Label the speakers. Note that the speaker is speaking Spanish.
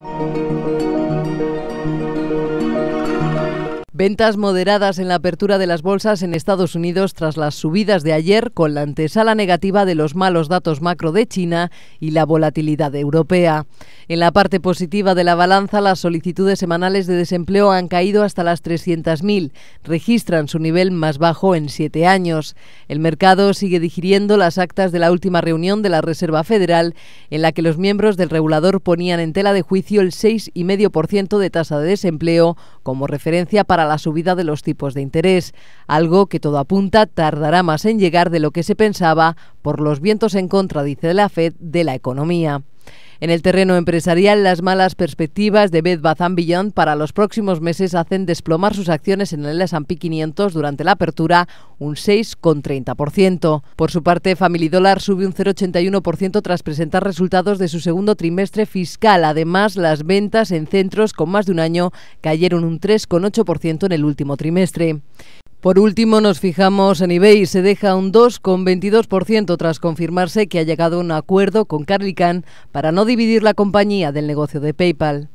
Speaker 1: Música Ventas moderadas en la apertura de las bolsas en Estados Unidos tras las subidas de ayer con la antesala negativa de los malos datos macro de China y la volatilidad europea. En la parte positiva de la balanza, las solicitudes semanales de desempleo han caído hasta las 300.000, registran su nivel más bajo en siete años. El mercado sigue digiriendo las actas de la última reunión de la Reserva Federal, en la que los miembros del regulador ponían en tela de juicio el 6,5% de tasa de desempleo como referencia para la subida de los tipos de interés, algo que todo apunta tardará más en llegar de lo que se pensaba por los vientos en contra, dice la Fed, de la economía. En el terreno empresarial, las malas perspectivas de Bed Bath Beyond para los próximos meses hacen desplomar sus acciones en el S&P 500 durante la apertura un 6,30%. Por su parte, Family Dollar sube un 0,81% tras presentar resultados de su segundo trimestre fiscal. Además, las ventas en centros con más de un año cayeron un 3,8% en el último trimestre. Por último, nos fijamos en eBay. Se deja un 2,22% tras confirmarse que ha llegado a un acuerdo con Carlican para no dividir la compañía del negocio de PayPal.